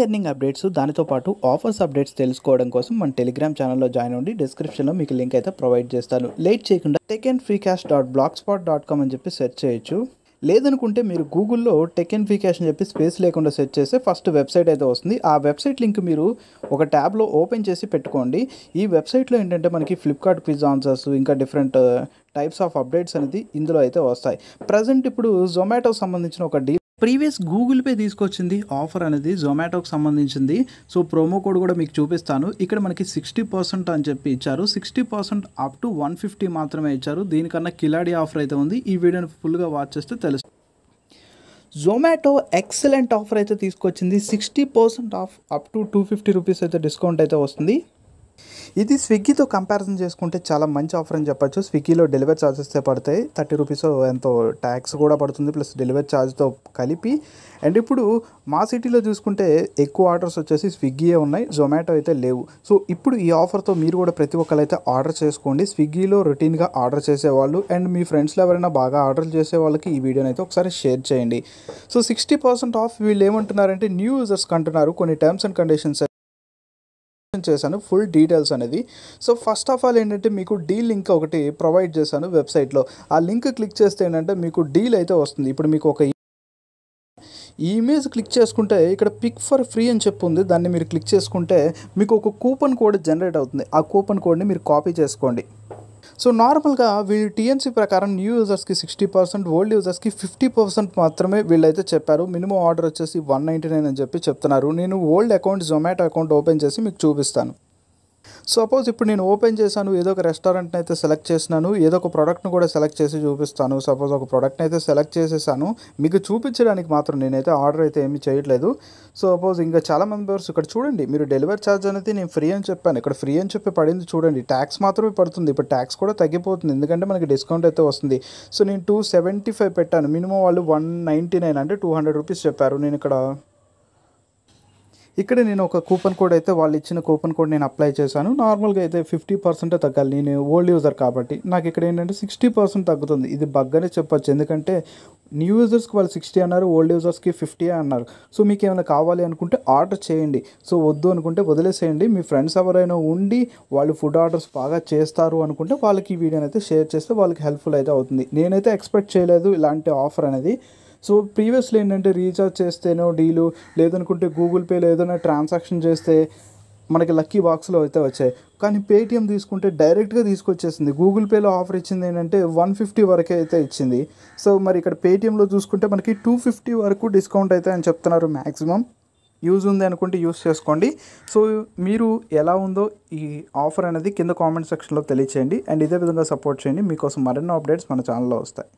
earning updates దానితో పాటు offers updates తెలుసుకోవడం కోసం మన టెలిగ్రామ్ ఛానల్లో జాయిన్ అవ్వండి డిస్క్రిప్షన్లో మీకు లింక్ అయితే ప్రొవైడ్ చేస్తాను లేట్ చేయకుండా tech and free cash dot black spot dot com అని చెప్పి సెర్చ్ చేయొచ్చు లేదనుకుంటే మీరు గూగుల్లో టెక్ అండ్ ఫ్రీ క్యాష్ అని చెప్పి స్పేస్ లేకుండా సెర్చ్ చేస్తే ఫస్ట్ వెబ్సైట్ అయితే వస్తుంది ఆ వెబ్సైట్ లింక్ మీరు ఒక ట్యాబ్లో ఓపెన్ చేసి పెట్టుకోండి ఈ వెబ్సైట్లో ఏంటంటే మనకి ఫ్లిప్కార్ట్ క్విజ్ ఆన్సర్స్ ఇంకా డిఫరెంట్ టైప్స్ ఆఫ్ అప్డేట్స్ అనేది ఇందులో అయితే వస్తాయి ప్రజెంట్ ఇప్పుడు జొమాటో సంబంధించిన ఒక డీల్ ప్రీవియస్ గూగుల్ పే తీసుకొచ్చింది ఆఫర్ అనేది జొమాటోకి సంబంధించింది సో ప్రోమో కోడ్ కూడా మీకు చూపిస్తాను ఇక్కడ మనకి సిక్స్టీ పర్సెంట్ అని చెప్పి ఇచ్చారు sixty percent up to one fifty మాత్రమే ఇచ్చారు దీనికన్నా కిలాడి ఆఫర్ అయితే ఉంది ఈ వీడియోని ఫుల్గా వాచ్ చేస్తే తెలుసు జొమాటో ఎక్సలెంట్ ఆఫర్ అయితే తీసుకొచ్చింది sixty percent off up to two fifty rupees అయితే డిస్కౌంట్ అయితే వస్తుంది ఇది స్విగ్గీతో కంపారిజన్ చేసుకుంటే చాలా మంచి ఆఫర్ అని చెప్పచ్చు స్విగ్గీలో డెలివరీ ఛార్జెస్ పడతాయి థర్టీ రూపీస్ ఎంతో ట్యాక్స్ కూడా పడుతుంది ప్లస్ డెలివరీ ఛార్జ్తో కలిపి అండ్ ఇప్పుడు మా సిటీలో చూసుకుంటే ఎక్కువ ఆర్డర్స్ వచ్చేసి స్విగ్గీయే ఉన్నాయి జొమాటో అయితే లేవు సో ఇప్పుడు ఈ ఆఫర్తో మీరు కూడా ప్రతి ఒక్కరు అయితే ఆర్డర్ చేసుకోండి స్విగ్గీలో రొటీన్గా ఆర్డర్ చేసేవాళ్ళు అండ్ మీ ఫ్రెండ్స్లో ఎవరైనా బాగా ఆర్డర్ చేసే వాళ్ళకి ఈ వీడియోని అయితే ఒకసారి షేర్ చేయండి సో సిక్స్టీ పర్సెంట్ ఆఫ్ వీళ్ళు ఏమంటున్నారంటే న్యూ యూజర్స్కి అంటున్నారు కొన్ని టర్మ్స్ అండ్ కండిషన్స్ చేశాను ఫుల్ డీటెయిల్స్ అనేది సో ఫస్ట్ ఆఫ్ ఆల్ ఏంటంటే మీకు డీ లింక్ ఒకటి ప్రొవైడ్ చేశాను వెబ్సైట్లో ఆ లింక్ క్లిక్ చేస్తే ఏంటంటే మీకు డీల్ అయితే వస్తుంది ఇప్పుడు మీకు ఒక ఈ ఇమేజ్ క్లిక్ చేసుకుంటే ఇక్కడ పిక్ ఫర్ ఫ్రీ అని చెప్పి ఉంది దాన్ని మీరు క్లిక్ చేసుకుంటే మీకు ఒక కూపన్ కోడ్ జనరేట్ అవుతుంది ఆ కూపన్ కోడ్ని మీరు కాపీ చేసుకోండి సో నార్మల్గా వీళ్ళు టీఎన్సీ ప్రకారం న్యూ యూజర్స్కి సిక్స్టీ పర్సెంట్ ఓల్డ్ యూజర్స్కి ఫిఫ్టీ పర్సెంట్ మాత్రమే వీళ్ళైతే చెప్పారు మినిమం ఆర్డర్ వచ్చేసి వన్ నైంటీ నైన్ అని చెప్పి చెప్తున్నారు నేను old account Zomato account open చేసి మీకు చూపిస్తాను సపోజ్ ఇప్పుడు నేను ఓపెన్ చేశాను ఏదో ఒక రెస్టారెంట్ని అయితే సెలెక్ట్ చేసినాను ఏదో ఒక ప్రోడక్ట్ను కూడా సెలెక్ట్ చేసి చూపిస్తాను సపోజ్ ఒక ప్రోడక్ట్ని అయితే సెలెక్ట్ చేసేసాను మీకు చూపించడానికి మాత్రం నేనైతే ఆర్డర్ అయితే ఏమీ చేయట్లేదు సపోజ్ ఇంకా చాలా మంది మెంబర్స్ ఇక్కడ చూడండి మీరు డెలివరీ ఛార్జ్ అనేది నేను ఫ్రీ అని చెప్పాను ఇక్కడ ఫ్రీ అని చెప్పి పడింది చూడండి ట్యాక్స్ మాత్రమే పడుతుంది ఇప్పుడు ట్యాక్స్ కూడా తగ్గిపోతుంది ఎందుకంటే మనకి డిస్కౌంట్ అయితే వస్తుంది సో నేను టూ సెవెంటీ ఫైవ్ పెట్టాను మినిమం వాళ్ళు వన్ నైంటీ నైన్ అంటే టూ హండ్రెడ్ రూపీస్ చెప్పారు నేను ఇక్కడ ఇక్కడ నేను ఒక కూపన్ కోడ్ అయితే వాళ్ళు ఇచ్చిన కూపన్ కోడ్ నేను అప్లై చేశాను నార్మల్గా అయితే ఫిఫ్టీ పర్సెంట్ తగ్గాలి నేను ఓల్డ్ యూజర్ కాబట్టి నాకు ఇక్కడ ఏంటంటే సిక్స్టీ పర్సెంట్ తగ్గుతుంది ఇది బగ్గనే చెప్పొచ్చు ఎందుకంటే న్యూ యూజర్స్కి వాళ్ళు సిక్స్టీ అన్నారు ఓల్డ్ యూజర్స్కి ఫిఫ్టీ అన్నారు సో మీకు ఏమైనా కావాలి అనుకుంటే ఆర్డర్ చేయండి సో వద్దు అనుకుంటే వదిలేసేయండి మీ ఫ్రెండ్స్ ఎవరైనా ఉండి వాళ్ళు ఫుడ్ ఆర్డర్స్ బాగా చేస్తారు అనుకుంటే వాళ్ళకి ఈ వీడియోని అయితే షేర్ చేస్తే వాళ్ళకి హెల్ప్ఫుల్ అయితే అవుతుంది నేనైతే ఎక్స్పెక్ట్ చేయలేదు ఇలాంటి ఆఫర్ అనేది సో ప్రీవియస్లీ ఏంటంటే రీఛార్జ్ చేస్తేనో డీలు లేదనుకుంటే గూగుల్ పేలో ఏదైనా ట్రాన్సాక్షన్ చేస్తే మనకి లక్కీ బాక్స్లో అయితే వచ్చాయి కానీ పేటిఎం తీసుకుంటే డైరెక్ట్గా తీసుకొచ్చేసింది గూగుల్ పేలో ఆఫర్ ఇచ్చింది ఏంటంటే వన్ ఫిఫ్టీ వరకే అయితే ఇచ్చింది సో మరి ఇక్కడ పేటిఎంలో చూసుకుంటే మనకి టూ ఫిఫ్టీ వరకు డిస్కౌంట్ అయితే అని చెప్తున్నారు మ్యాక్సిమం యూజ్ ఉంది అనుకుంటే యూజ్ చేసుకోండి సో మీరు ఎలా ఉందో ఈ ఆఫర్ అనేది కింద కామెంట్ సెక్షన్లో తెలియచేయండి అండ్ ఇదే విధంగా సపోర్ట్ చేయండి మీకోసం మరెన్నో అప్డేట్స్ మన ఛానల్లో వస్తాయి